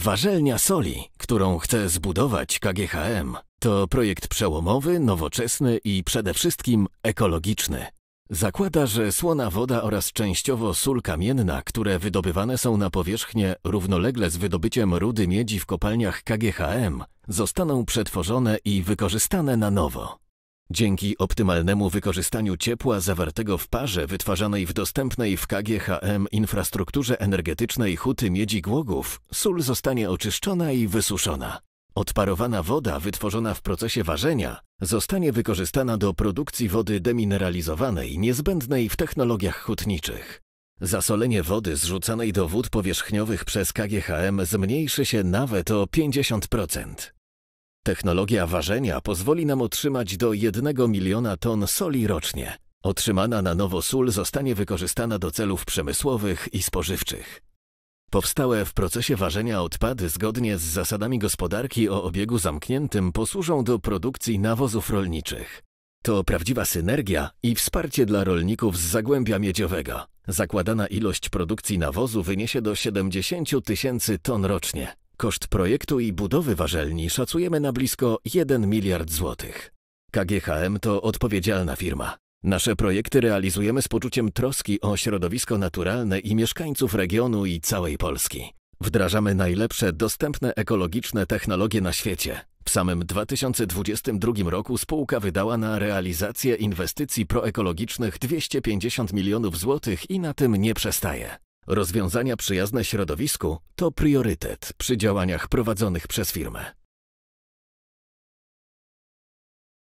Warzelnia soli, którą chce zbudować KGHM, to projekt przełomowy, nowoczesny i przede wszystkim ekologiczny. Zakłada, że słona woda oraz częściowo sól kamienna, które wydobywane są na powierzchnię równolegle z wydobyciem rudy miedzi w kopalniach KGHM, zostaną przetworzone i wykorzystane na nowo. Dzięki optymalnemu wykorzystaniu ciepła zawartego w parze wytwarzanej w dostępnej w KGHM infrastrukturze energetycznej huty miedzi głogów, sól zostanie oczyszczona i wysuszona. Odparowana woda wytworzona w procesie ważenia zostanie wykorzystana do produkcji wody demineralizowanej niezbędnej w technologiach hutniczych. Zasolenie wody zrzucanej do wód powierzchniowych przez KGHM zmniejszy się nawet o 50%. Technologia ważenia pozwoli nam otrzymać do 1 miliona ton soli rocznie. Otrzymana na nowo sól zostanie wykorzystana do celów przemysłowych i spożywczych. Powstałe w procesie ważenia odpady zgodnie z zasadami gospodarki o obiegu zamkniętym posłużą do produkcji nawozów rolniczych. To prawdziwa synergia i wsparcie dla rolników z Zagłębia Miedziowego. Zakładana ilość produkcji nawozu wyniesie do 70 tysięcy ton rocznie. Koszt projektu i budowy ważelni szacujemy na blisko 1 miliard złotych. KGHM to odpowiedzialna firma. Nasze projekty realizujemy z poczuciem troski o środowisko naturalne i mieszkańców regionu i całej Polski. Wdrażamy najlepsze dostępne ekologiczne technologie na świecie. W samym 2022 roku spółka wydała na realizację inwestycji proekologicznych 250 milionów złotych i na tym nie przestaje. Rozwiązania przyjazne środowisku to priorytet przy działaniach prowadzonych przez firmę.